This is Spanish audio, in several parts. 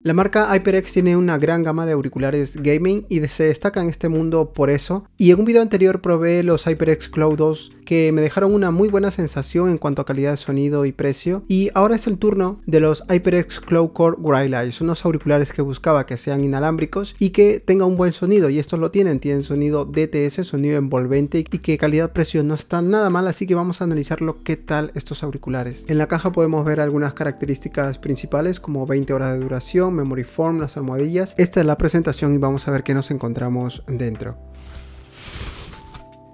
La marca HyperX tiene una gran gama de auriculares gaming y se destaca en este mundo por eso. Y en un video anterior probé los HyperX Cloud 2 que me dejaron una muy buena sensación en cuanto a calidad de sonido y precio. Y ahora es el turno de los HyperX Cloud Core Wireless, unos auriculares que buscaba que sean inalámbricos y que tenga un buen sonido. Y estos lo tienen, tienen sonido DTS, sonido envolvente y que calidad-precio no está nada mal. Así que vamos a analizarlo qué tal estos auriculares. En la caja podemos ver algunas características principales como 20 horas de duración memory Form, las almohadillas. Esta es la presentación y vamos a ver qué nos encontramos dentro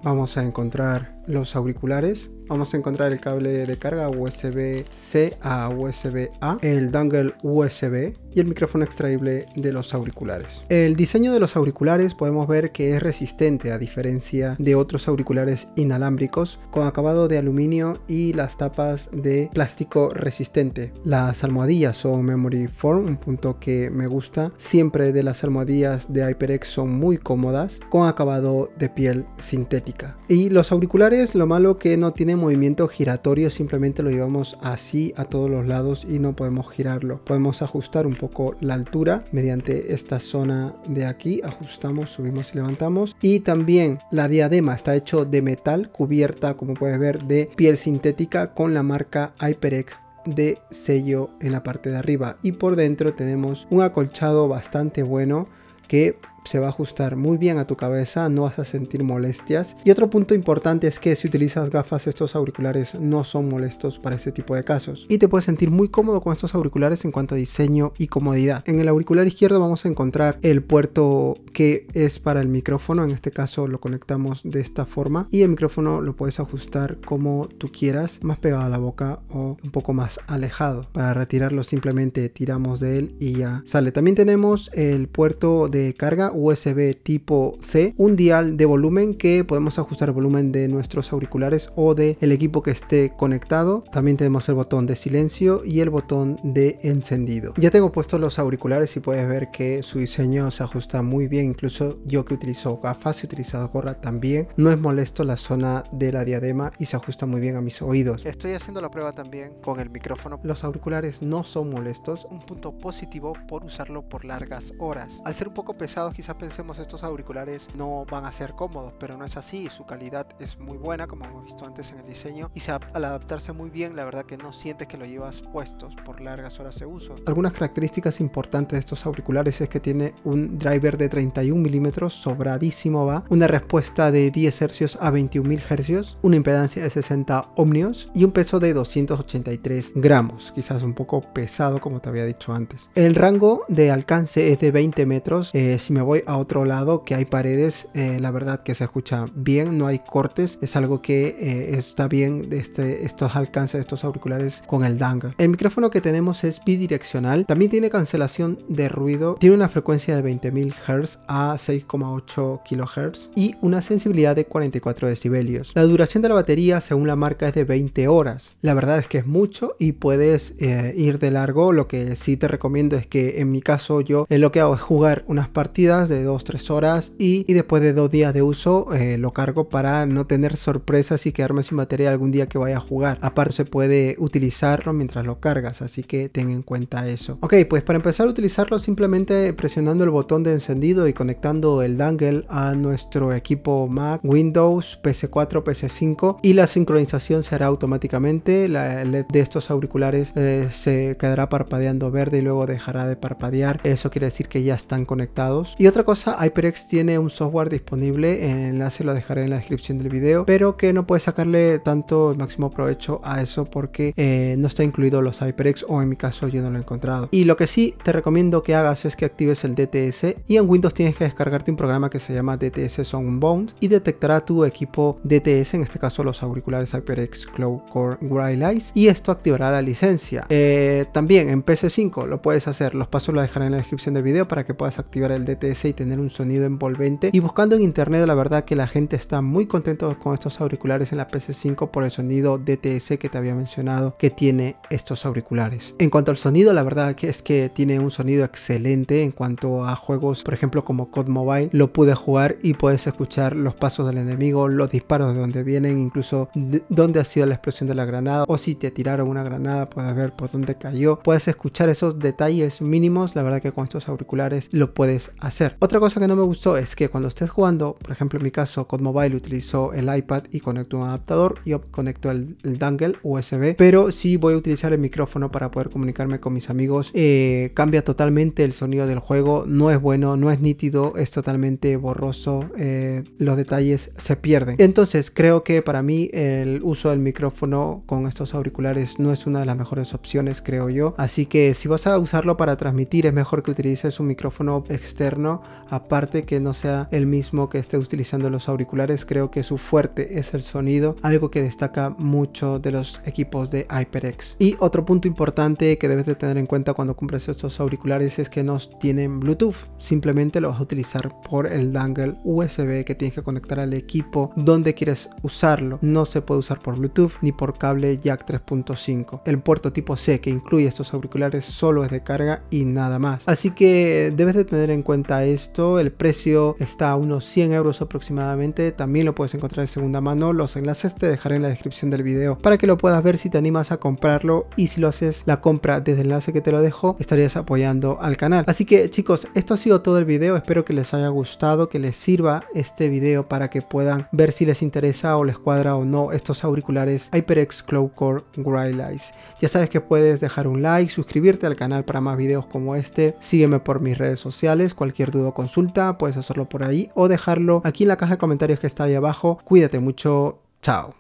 vamos a encontrar los auriculares, vamos a encontrar el cable de carga USB-C a USB-A, el dongle USB y el micrófono extraíble de los auriculares. El diseño de los auriculares podemos ver que es resistente a diferencia de otros auriculares inalámbricos con acabado de aluminio y las tapas de plástico resistente. Las almohadillas son memory form, un punto que me gusta. Siempre de las almohadillas de HyperX son muy cómodas con acabado de piel sintética. Y los auriculares, lo malo que no tiene movimiento giratorio, simplemente lo llevamos así a todos los lados y no podemos girarlo. Podemos ajustar un poco la altura mediante esta zona de aquí, ajustamos, subimos y levantamos. Y también la diadema está hecho de metal cubierta, como puedes ver, de piel sintética con la marca HyperX de sello en la parte de arriba y por dentro tenemos un acolchado bastante bueno que se va a ajustar muy bien a tu cabeza, no vas a sentir molestias. Y otro punto importante es que si utilizas gafas, estos auriculares no son molestos para este tipo de casos. Y te puedes sentir muy cómodo con estos auriculares en cuanto a diseño y comodidad. En el auricular izquierdo vamos a encontrar el puerto que es para el micrófono, en este caso lo conectamos de esta forma y el micrófono lo puedes ajustar como tú quieras, más pegado a la boca o un poco más alejado. Para retirarlo simplemente tiramos de él y ya sale. También tenemos el puerto de carga USB tipo C, un dial de volumen que podemos ajustar el volumen de nuestros auriculares o de el equipo que esté conectado. También tenemos el botón de silencio y el botón de encendido. Ya tengo puestos los auriculares y puedes ver que su diseño se ajusta muy bien. Incluso yo que utilizo gafas y utilizado gorra también. No es molesto la zona de la diadema y se ajusta muy bien a mis oídos. Estoy haciendo la prueba también con el micrófono. Los auriculares no son molestos. Un punto positivo por usarlo por largas horas. Al ser un poco pesado pensemos estos auriculares no van a ser cómodos, pero no es así, su calidad es muy buena como hemos visto antes en el diseño y se, al adaptarse muy bien la verdad que no sientes que lo llevas puestos por largas horas de uso. Algunas características importantes de estos auriculares es que tiene un driver de 31 milímetros, sobradísimo va, una respuesta de 10 hercios a 21 mil hercios una impedancia de 60 ohmios y un peso de 283 gramos, quizás un poco pesado como te había dicho antes. El rango de alcance es de 20 metros, eh, si me voy a otro lado que hay paredes, eh, la verdad que se escucha bien, no hay cortes, es algo que eh, está bien de este, estos alcances de estos auriculares con el Danga. El micrófono que tenemos es bidireccional, también tiene cancelación de ruido, tiene una frecuencia de 20.000 Hz a 6,8 kilohertz y una sensibilidad de 44 decibelios. La duración de la batería según la marca es de 20 horas, la verdad es que es mucho y puedes eh, ir de largo, lo que sí te recomiendo es que en mi caso yo lo que hago es jugar unas partidas de 2-3 horas y, después de dos días de uso eh, lo cargo para no tener sorpresas y quedarme sin batería algún día que vaya a jugar. Aparte se puede utilizarlo mientras lo cargas, así que ten en cuenta eso. Ok, pues para empezar a utilizarlo simplemente presionando el botón de encendido y conectando el dangle a nuestro equipo Mac, Windows, PC4, PC5 y la sincronización será automáticamente. La LED de estos auriculares eh, se quedará parpadeando verde y luego dejará de parpadear. Eso quiere decir que ya están conectados. Y otra cosa, HyperX tiene un software disponible, el enlace lo dejaré en la descripción del video, pero que no puedes sacarle tanto el máximo provecho a eso porque eh, no está incluido los HyperX o en mi caso yo no lo he encontrado. Y lo que sí te recomiendo que hagas es que actives el DTS y en Windows tienes que descargarte un programa que se llama DTS Soundbound y detectará tu equipo DTS, en este caso los auriculares HyperX Cloud Core Wireless y esto activará la licencia. Eh, también en PC5 lo puedes hacer, los pasos los dejaré en la descripción del video para que puedas activar el DTS y tener un sonido envolvente. Y buscando en internet, la verdad que la gente está muy contento con estos auriculares en la pc 5 por el sonido DTS que te había mencionado que tiene estos auriculares. En cuanto al sonido, la verdad que es que tiene un sonido excelente en cuanto a juegos, por ejemplo, como COD Mobile, lo pude jugar y puedes escuchar los pasos del enemigo, los disparos de donde vienen, incluso dónde ha sido la explosión de la granada o si te tiraron una granada, puedes ver por dónde cayó, puedes escuchar esos detalles mínimos, la verdad que con estos auriculares lo puedes hacer otra cosa que no me gustó es que cuando estés jugando, por ejemplo en mi caso con mobile utilizo el iPad y conecto un adaptador y conecto el, dangle USB, pero si voy a utilizar el micrófono para poder comunicarme con mis amigos, eh, cambia totalmente el sonido del juego, no es bueno, no es nítido, es totalmente borroso, eh, los detalles se pierden. Entonces creo que para mí el uso del micrófono con estos auriculares no es una de las mejores opciones, creo yo. Así que si vas a usarlo para transmitir, es mejor que utilices un micrófono externo aparte que no sea el mismo que esté utilizando los auriculares, creo que su fuerte es el sonido, algo que destaca mucho de los equipos de HyperX. Y otro punto importante que debes de tener en cuenta cuando compres estos auriculares es que no tienen Bluetooth, simplemente lo vas a utilizar por el dangle USB que tienes que conectar al equipo donde quieres usarlo. No se puede usar por Bluetooth ni por cable jack 3.5. El puerto tipo C que incluye estos auriculares solo es de carga y nada más. Así que debes de tener en cuenta esto. El precio está a unos 100 euros aproximadamente. También lo puedes encontrar de segunda mano. Los enlaces te dejaré en la descripción del video para que lo puedas ver si te animas a comprarlo. Y si lo haces la compra desde el enlace que te lo dejo, estarías apoyando al canal. Así que chicos, esto ha sido todo el video. Espero que les haya gustado, que les sirva este video para que puedan ver si les interesa o les cuadra o no estos auriculares HyperX Core Wireless Ya sabes que puedes dejar un like, suscribirte al canal para más videos como este. Sígueme por mis redes sociales. Cualquier duda consulta, puedes hacerlo por ahí o dejarlo aquí en la caja de comentarios que está ahí abajo. Cuídate mucho, chao.